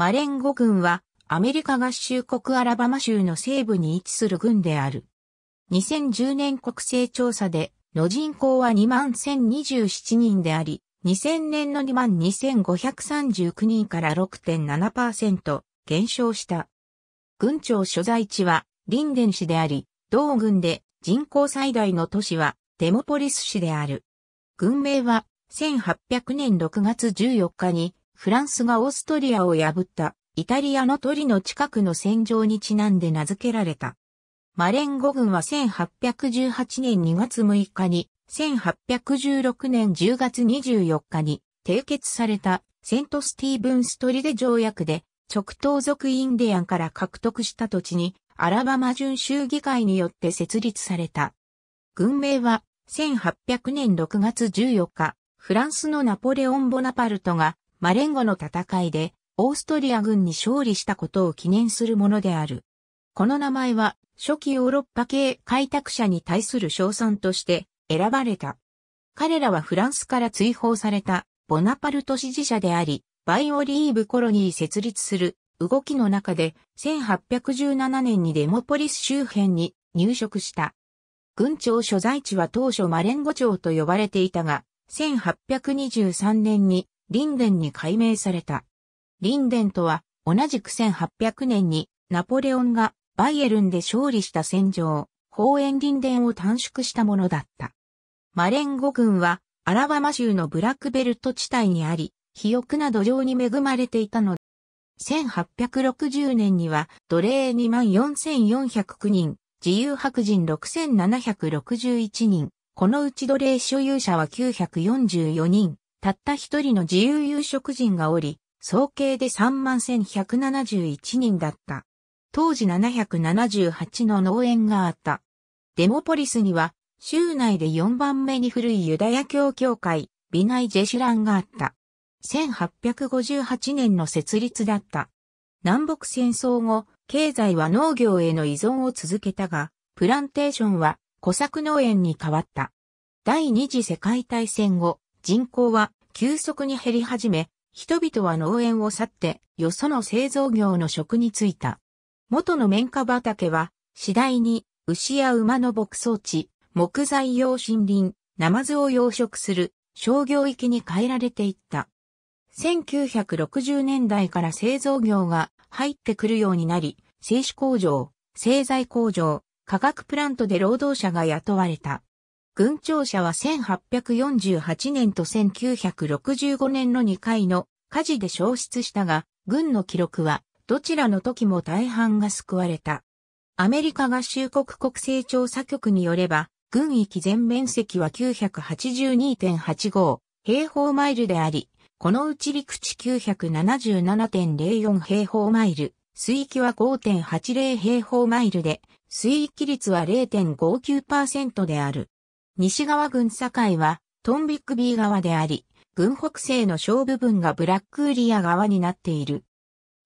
マレンゴ軍はアメリカ合衆国アラバマ州の西部に位置する軍である。2010年国勢調査での人口は21,027人であり、2000年の22,539人から6.7%減少した。軍庁所在地はリンデン市であり、同軍で人口最大の都市はデモポリス市である。軍名は1800年6月14日にフランスがオーストリアを破ったイタリアの鳥の近くの戦場にちなんで名付けられた。マレンゴ軍は1818年2月6日に、1816年10月24日に締結されたセントスティーブンストリデ条約で直東族インディアンから獲得した土地にアラバマ準州議会によって設立された。軍名は1800年6月14日、フランスのナポレオン・ボナパルトがマレンゴの戦いで、オーストリア軍に勝利したことを記念するものである。この名前は、初期ヨーロッパ系開拓者に対する称賛として選ばれた。彼らはフランスから追放されたボナパルト支持者であり、バイオリーブコロニー設立する動きの中で1817年にデモポリス周辺に入植した。軍庁所在地は当初マレンゴ町と呼ばれていたが、1823年にリンデンに改名された。リンデンとは、同じく1800年にナポレオンがバイエルンで勝利した戦場、リ園林殿を短縮したものだった。マレンゴ軍はアラバマ州のブラックベルト地帯にあり、肥沃な土壌に恵まれていたので、1860年には奴隷24,409人、自由白人6,761人、このうち奴隷所有者は944人、たった一人の自由有色人がおり、総計で31,171人だった。当時778の農園があった。デモポリスには、州内で4番目に古いユダヤ教協会、ビナイ・ジェシュランがあった。1858年の設立だった。南北戦争後、経済は農業への依存を続けたが、プランテーションは小作農園に変わった。第二次世界大戦後、人口は急速に減り始め、人々は農園を去って、よその製造業の職に就いた。元の綿花畑は、次第に牛や馬の牧草地、木材用森林、ナマズを養殖する商業域に変えられていった。1960年代から製造業が入ってくるようになり、製紙工場、製材工場、化学プラントで労働者が雇われた。軍庁舎は1848年と1965年の2回の火事で消失したが、軍の記録はどちらの時も大半が救われた。アメリカ合衆国国勢調査局によれば、軍域全面積は982.85平方マイルであり、このうち陸地977.04平方マイル、水域は5.80平方マイルで、水域率は0.59%である。西側軍境は、トンビックビー側であり、軍北西の小部分がブラックウリア側になっている。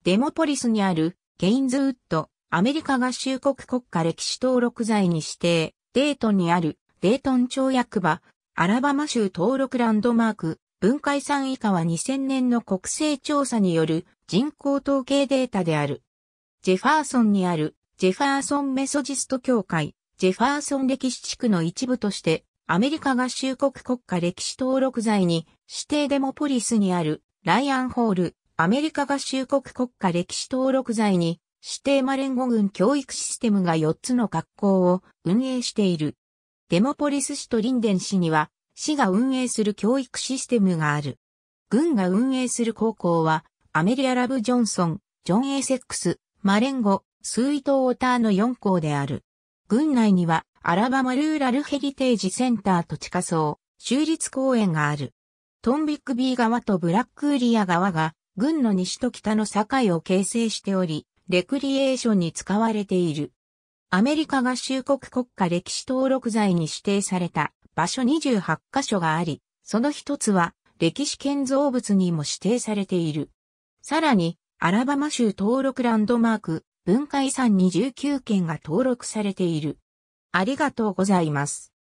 デモポリスにあるゲインズウッド、アメリカ合衆国国家歴史登録財に指定、デートンにあるデートン町役場、アラバマ州登録ランドマーク、文化遺産以下は2000年の国勢調査による人口統計データである。ジェファーソンにあるジェファーソンメソジスト協会、ジェファーソン歴史地区の一部として、アメリカ合衆国国家歴史登録財に指定デモポリスにあるライアンホール、アメリカ合衆国国家歴史登録財に指定マレンゴ軍教育システムが4つの学校を運営している。デモポリス市とリンデン市には、市が運営する教育システムがある。軍が運営する高校は、アメリア・ラブ・ジョンソン、ジョン・エイセックス、マレンゴ、スイート・ウォーターの4校である。郡内にはアラバマルーラルヘリテージセンターと地下層、州立公園がある。トンビックビー川とブラックウリア川が、郡の西と北の境を形成しており、レクリエーションに使われている。アメリカ合衆国国家歴史登録財に指定された場所28カ所があり、その一つは歴史建造物にも指定されている。さらに、アラバマ州登録ランドマーク、文化遺産に19件が登録されている。ありがとうございます。